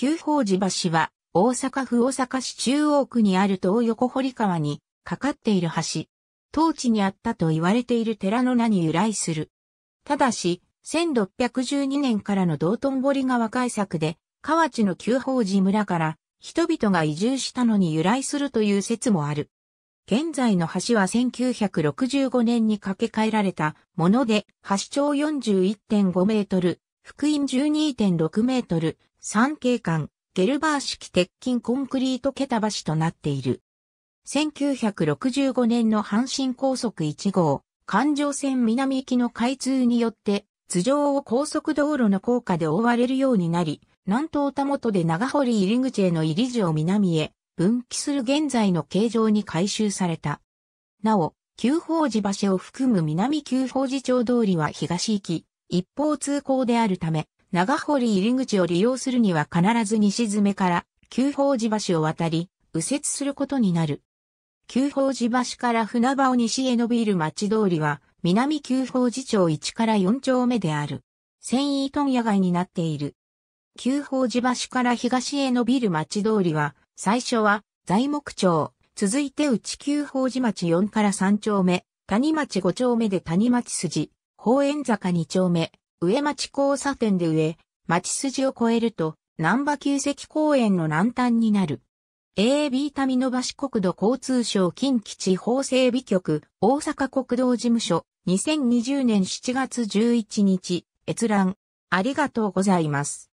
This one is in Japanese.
旧宝寺橋は、大阪府大阪市中央区にある東横堀川にかかっている橋。当地にあったと言われている寺の名に由来する。ただし、1612年からの道頓堀川改作で、河内の旧宝寺村から人々が移住したのに由来するという説もある。現在の橋は1965年に架け替えられたもので、橋長41.5メートル、福音12.6メートル、三景間、ゲルバー式鉄筋コンクリート桁橋となっている。1965年の阪神高速1号、環状線南行きの開通によって、頭上を高速道路の高架で覆われるようになり、南東田元で長堀入口への入りを南へ分岐する現在の形状に改修された。なお、旧法寺橋を含む南旧法寺町通りは東行き、一方通行であるため、長堀入口を利用するには必ず西詰めから旧宝寺橋を渡り、右折することになる。旧宝寺橋から船場を西へ伸びる町通りは、南旧宝寺町1から4丁目である。繊維問屋街になっている。旧宝寺橋から東へ伸びる町通りは、最初は材木町、続いて内旧宝寺町4から3丁目、谷町5丁目で谷町筋、公園坂2丁目、上町交差点で上、町筋を越えると、南波旧跡公園の南端になる。AB 民の橋国土交通省近畿地方整備局、大阪国道事務所、2020年7月11日、閲覧。ありがとうございます。